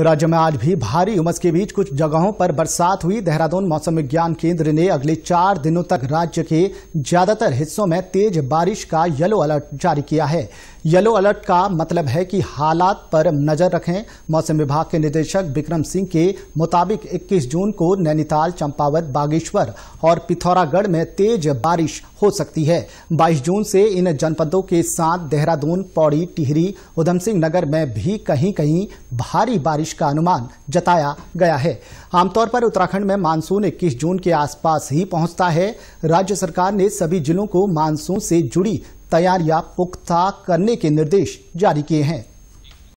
राज्य में आज भी भारी उमस के बीच कुछ जगहों पर बरसात हुई देहरादून मौसम विज्ञान केंद्र ने अगले चार दिनों तक राज्य के ज्यादातर हिस्सों में तेज बारिश का येलो अलर्ट जारी किया है येलो अलर्ट का मतलब है कि हालात पर नजर रखें मौसम विभाग के निदेशक विक्रम सिंह के मुताबिक 21 जून को नैनीताल चंपावत बागेश्वर और पिथौरागढ़ में तेज बारिश हो सकती है 22 जून से इन जनपदों के साथ देहरादून पौड़ी टिहरी उधम सिंह नगर में भी कहीं कहीं भारी बारिश का अनुमान जताया गया है आमतौर पर उत्तराखंड में मानसून इक्कीस जून के आसपास ही पहुंचता है राज्य सरकार ने सभी जिलों को मानसून से जुड़ी तैयारियां पुख्ता करने के निर्देश जारी किए हैं